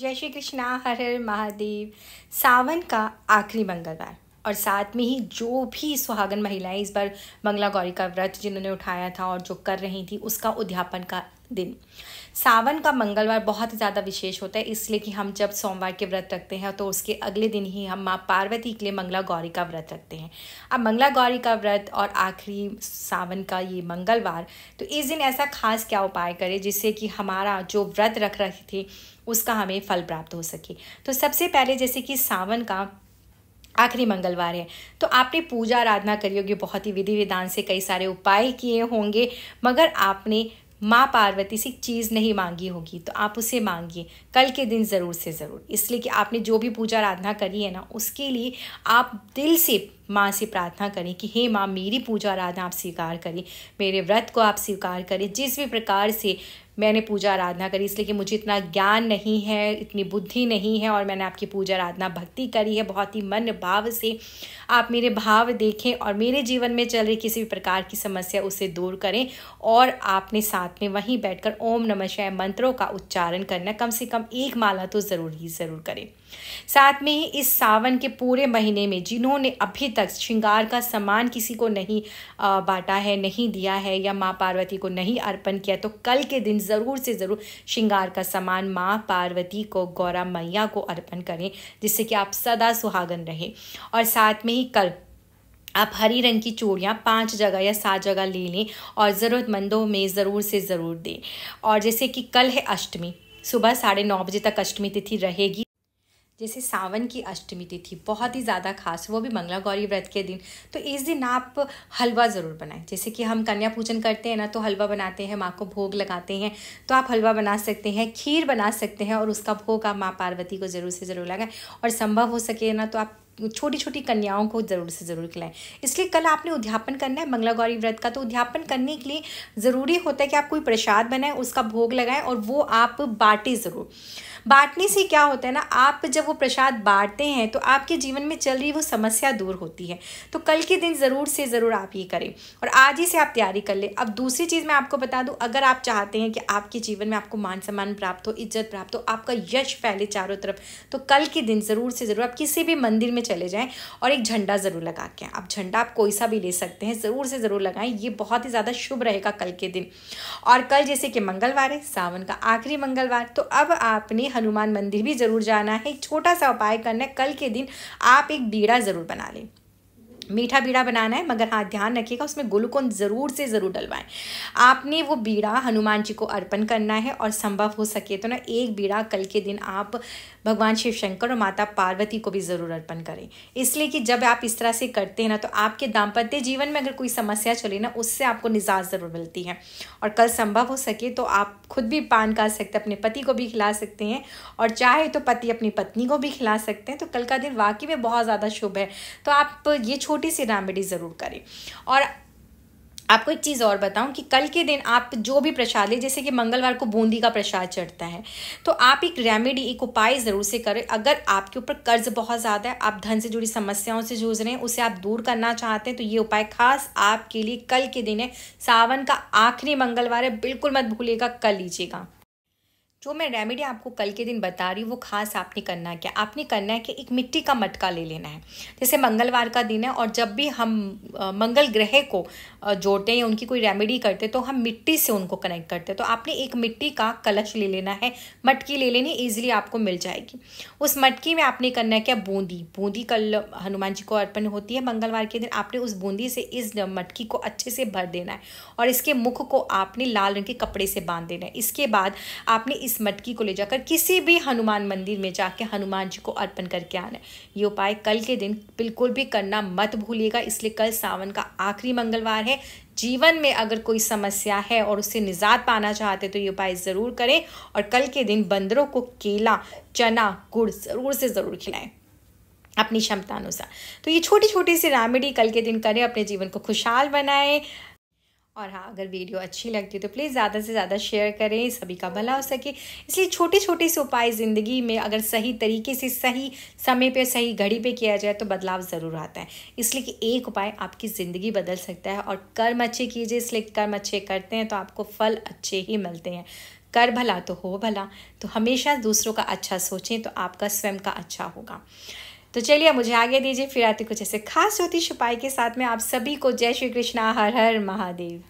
जय श्री कृष्णा हर हर महादेव सावन का आखिरी मंगलवार और साथ में ही जो भी सुहागन महिलाएं इस बार मंगला गौरी का व्रत जिन्होंने उठाया था और जो कर रही थी उसका उद्यापन का दिन सावन का मंगलवार बहुत ज़्यादा विशेष होता है इसलिए कि हम जब सोमवार के व्रत रखते हैं तो उसके अगले दिन ही हम माँ पार्वती के लिए मंगला गौरी का व्रत रखते हैं अब मंगला गौरी का व्रत और आखिरी सावन का ये मंगलवार तो इस दिन ऐसा खास क्या उपाय करें जिससे कि हमारा जो व्रत रख रहे थे उसका हमें फल प्राप्त हो सके तो सबसे पहले जैसे कि सावन का आखिरी मंगलवार है तो आपने पूजा आराधना करी होगी बहुत ही विधि विधान से कई सारे उपाय किए होंगे मगर आपने माँ पार्वती से चीज़ नहीं मांगी होगी तो आप उसे मांगिए कल के दिन ज़रूर से ज़रूर इसलिए कि आपने जो भी पूजा आराधना करी है ना उसके लिए आप दिल से माँ से प्रार्थना करें कि हे माँ मेरी पूजा आराधना आप स्वीकार करें मेरे व्रत को आप स्वीकार करें जिस भी प्रकार से मैंने पूजा आराधना करी इसलिए कि मुझे इतना ज्ञान नहीं है इतनी बुद्धि नहीं है और मैंने आपकी पूजा आराधना भक्ति करी है बहुत ही मन भाव से आप मेरे भाव देखें और मेरे जीवन में चल रही किसी भी प्रकार की समस्या उसे दूर करें और आपने साथ में वहीं बैठकर ओम नमः शिवाय मंत्रों का उच्चारण करना कम से कम एक माला तो ज़रूर ही ज़रूर करें साथ में ही इस सावन के पूरे महीने में जिन्होंने अभी तक श्रृंगार का सामान किसी को नहीं बांटा है नहीं दिया है या माँ पार्वती को नहीं अर्पण किया तो कल के दिन ज़रूर से ज़रूर श्रृंगार का सामान माँ पार्वती को गौरा मैया को अर्पण करें जिससे कि आप सदा सुहागन रहें और साथ में ही कल आप हरी रंग की चूड़ियाँ पांच जगह या सात जगह ले लें और ज़रूरतमंदों में ज़रूर से ज़रूर दें और जैसे कि कल है अष्टमी सुबह साढ़े नौ बजे तक अष्टमी तिथि रहेगी जैसे सावन की अष्टमी तिथि बहुत ही ज़्यादा खास वो भी मंगला गौरी व्रत के दिन तो इस दिन आप हलवा ज़रूर बनाएं जैसे कि हम कन्या पूजन करते हैं ना तो हलवा बनाते हैं माँ को भोग लगाते हैं तो आप हलवा बना सकते हैं खीर बना सकते हैं और उसका भोग आप माँ पार्वती को ज़रूर से ज़रूर लगाएं और संभव हो सके ना तो आप छोटी छोटी कन्याओं को ज़रूर से ज़रूर खिलाएं इसलिए कल आपने उद्यापन करना है मंगला गौरी व्रत का तो उद्यापन करने के लिए ज़रूरी होता है कि आप कोई प्रसाद बनाएं उसका भोग लगाएं और वो आप बांटें ज़रूर बांटने से क्या होता है ना आप जब वो प्रसाद बांटते हैं तो आपके जीवन में चल रही वो समस्या दूर होती है तो कल के दिन ज़रूर से ज़रूर आप ये करें और आज ही से आप तैयारी कर लें अब दूसरी चीज़ मैं आपको बता दूँ अगर आप चाहते हैं कि आपके जीवन में आपको मान सम्मान प्राप्त हो इज्जत प्राप्त हो आपका यश फैले चारों तरफ तो कल के दिन ज़रूर से ज़रूर आप किसी भी मंदिर में चले जाएँ और एक झंडा ज़रूर लगा के आप झंडा आप कोई सा भी ले सकते हैं ज़रूर से ज़रूर लगाएं ये बहुत ही ज़्यादा शुभ रहेगा कल के दिन और कल जैसे कि मंगलवार है सावन का आखिरी मंगलवार तो अब आपने हनुमान मंदिर भी ज़रूर जाना है एक छोटा सा उपाय करना है कल के दिन आप एक बीड़ा ज़रूर बना लें मीठा बीड़ा बनाना है मगर हाँ ध्यान रखिएगा उसमें गुलूकोन ज़रूर से ज़रूर डलवाएं आपने वो बीड़ा हनुमान जी को अर्पण करना है और संभव हो सके तो ना एक बीड़ा कल के दिन आप भगवान शिव शंकर और माता पार्वती को भी ज़रूर अर्पण करें इसलिए कि जब आप इस तरह से करते हैं ना तो आपके दाम्पत्य जीवन में अगर कोई समस्या चले ना उससे आपको निजात ज़रूर मिलती है और कल संभव हो सके तो आप खुद भी पान खा सकते हैं अपने पति को भी खिला सकते हैं और चाहे तो पति अपनी पत्नी को भी खिला सकते हैं तो कल का दिन वाकई में बहुत ज़्यादा शुभ है तो आप ये छोटे छोटी सी रेमेडी ज़रूर करें और आपको एक चीज़ और बताऊं कि कल के दिन आप जो भी प्रसाद लें जैसे कि मंगलवार को बूंदी का प्रसाद चढ़ता है तो आप एक रेमेडी एक उपाय ज़रूर से करें अगर आपके ऊपर कर्ज बहुत ज़्यादा है आप धन से जुड़ी समस्याओं से जूझ रहे हैं उसे आप दूर करना चाहते हैं तो ये उपाय खास आपके लिए कल के दिन है सावन का आखिरी मंगलवार है बिल्कुल मत भूलिएगा कल लीजिएगा जो मैं रेमेडी आपको कल के दिन बता रही हूँ वो खास आपने करना है क्या आपने करना है कि एक मिट्टी का मटका ले लेना है जैसे मंगलवार का दिन है और जब भी हम मंगल ग्रह को जोड़ते हैं या उनकी कोई रेमेडी करते हैं तो हम मिट्टी से उनको कनेक्ट करते हैं तो आपने एक मिट्टी का कलश ले लेना है मटकी ले लेनी ईजिली आपको मिल जाएगी उस मटकी में आपने करना है क्या बूंदी बूंदी कल हनुमान जी को अर्पण होती है मंगलवार के दिन आपने उस बूंदी से इस मटकी को अच्छे से भर देना है और इसके मुख को आपने लाल रंग के कपड़े से बांध देना है इसके बाद आपने इस मटकी को ले जाकर किसी भी हनुमान मंदिर में जाके हनुमान जी को अर्पण करके आना ये उपाय कल के दिन बिल्कुल भी करना मत भूलिएगा इसलिए कल सावन का आखिरी मंगलवार है जीवन में अगर कोई समस्या है और उससे निजात पाना चाहते तो ये उपाय ज़रूर करें और कल के दिन बंदरों को केला चना गुड़ ज़रूर से ज़रूर खिलाएं अपनी क्षमता अनुसार तो ये छोटी छोटी सी रेमेडी कल के दिन करें अपने जीवन को खुशहाल बनाएं और हाँ अगर वीडियो अच्छी लगती है तो प्लीज़ ज़्यादा से ज़्यादा शेयर करें सभी का भला हो सके इसलिए छोटे छोटे से उपाय ज़िंदगी में अगर सही तरीके से सही समय पे सही घड़ी पे किया जाए तो बदलाव ज़रूर आता है इसलिए कि एक उपाय आपकी ज़िंदगी बदल सकता है और कर्म अच्छे कीजिए इसलिए कर्म अच्छे करते हैं तो आपको फल अच्छे ही मिलते हैं कर भला तो हो भला तो हमेशा दूसरों का अच्छा सोचें तो आपका स्वयं का अच्छा होगा तो चलिए मुझे आगे दीजिए फिर आती कुछ ऐसे खास ज्योतिष उपाय के साथ में आप सभी को जय श्री कृष्णा हर हर महादेव